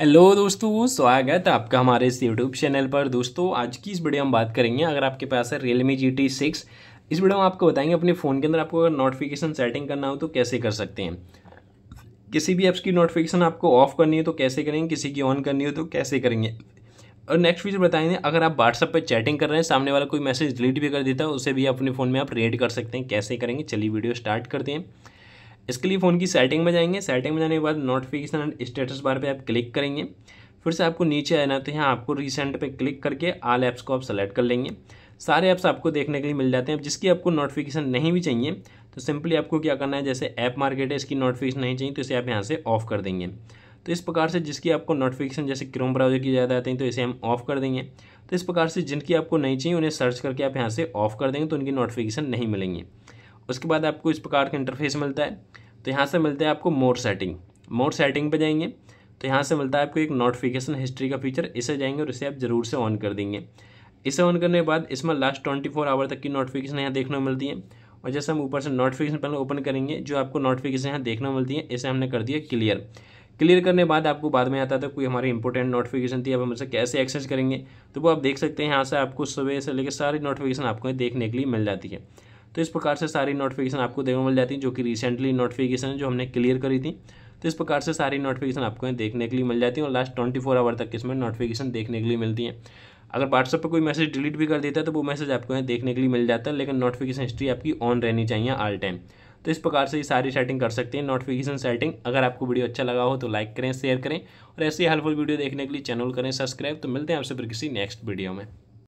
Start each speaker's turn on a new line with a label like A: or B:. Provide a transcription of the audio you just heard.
A: hello दोस्तों स्वागत है आपका हमारे इस यूट्यूब चैनल पर दोस्तों आज की इस वीडियो हम बात करेंगे अगर आपके पास है रियलमी जी टी सिक्स इस वीडियो में आपको बताएंगे अपने फ़ोन के अंदर आपको अगर नोटिफिकेशन सेटिंग करना हो तो कैसे कर सकते हैं किसी भी ऐप्स की नोटिफिकेशन आपको ऑफ करनी हो तो कैसे करेंगे किसी की ऑन करनी हो तो कैसे करेंगे और नेक्स्ट फीचर बताएंगे अगर आप व्हाट्सअप पर चैटिंग कर रहे हैं सामने वाला कोई मैसेज डिलीट भी कर देता है उसे भी अपने फ़ोन में आप रेड कर सकते हैं कैसे करेंगे चलिए वीडियो स्टार्ट करते हैं इसके लिए फ़ोन की सेटिंग में जाएंगे सेटिंग में जाने के बाद नोटिफिकेशन एंड स्टेटस बार पे आप क्लिक करेंगे फिर से आपको नीचे आना तो यहाँ आपको रिसेंट पे क्लिक करके आल ऐप्स को आप सेलेक्ट कर लेंगे सारे ऐप्स आपको देखने के लिए मिल जाते हैं जिसकी आपको नोटिफिकेशन नहीं भी चाहिए तो सिंपली आपको क्या करना है जैसे ऐप मार्केट है इसकी नोटिफिकेशन नहीं चाहिए तो इसे आप यहाँ से ऑफ कर देंगे तो इस प्रकार से जिसकी आपको नोटिफिकेशन जैसे क्रोम ब्राउजर की ज़्यादा आती हैं तो इसे हम ऑफ कर देंगे तो इस प्रकार से जिनकी आपको नहीं चाहिए उन्हें सर्च करके आप यहाँ से ऑफ कर देंगे तो उनकी नोटिफिकेशन नहीं मिलेंगी उसके बाद आपको इस प्रकार का इंटरफेस मिलता है तो यहाँ से मिलता है आपको मोर सेटिंग मोर सेटिंग पे जाएंगे तो यहाँ से मिलता है आपको एक नोटिफिकेशन हिस्ट्री का फीचर इसे जाएंगे और इसे आप ज़रूर से ऑन कर देंगे इसे ऑन करने के बाद इसमें लास्ट ट्वेंटी फोर आवर तक की नोटिफिकेशन यहाँ देखने को मिलती है और जैसे हम ऊपर से नोटिफिकेशन पहले ओपन करेंगे जो आपको नोटिफिकेशन यहाँ देखने को मिलती है इसे हमने कर दिया क्लियर क्लियर करने बाद आपको बाद में आता था कोई हमारी इंपॉर्टेंट नोटिफिकेशन थी अब हम उसे कैसे एक्सेस करेंगे तो वो आप देख सकते हैं यहाँ से आपको सुबह से लेकर सारी नोटिफिकेशन आपको देखने के लिए मिल जाती है तो इस प्रकार से सारी नोटिफिकेशन आपको देखने मिल जाती है जो कि रिसेंटली नोटिफिकेशन जो हमने क्लियर करी थी तो इस प्रकार से सारी नोटिफिकेशन आपको देखने के लिए मिल जाती है और लास्ट ट्वेंटी फोर आवर तक इसमें नोटिफिकेशन देखने के लिए मिलती है अगर व्हाट्सअप पर कोई मैसेज डिलीट भी कर देता है तो वो मैसेज आपको यहाँ देखने के लिए मिल जाता है लेकिन नोटिफिकेशन हिस्ट्री आपकी ऑन रहनी चाहिए ऑल टाइम तो इस प्रकार से ये सारी सेटिंग कर सकते हैं नोटिफिकेशन सेटिंग अगर आपको वीडियो अच्छा लगा हो तो लाइक करें शेयर करें और ऐसी हेल्पफुल वीडियो देखने के लिए चैनल करें सब्सक्राइब तो मिलते हैं आपसे फिर किसी नेक्स्ट वीडियो में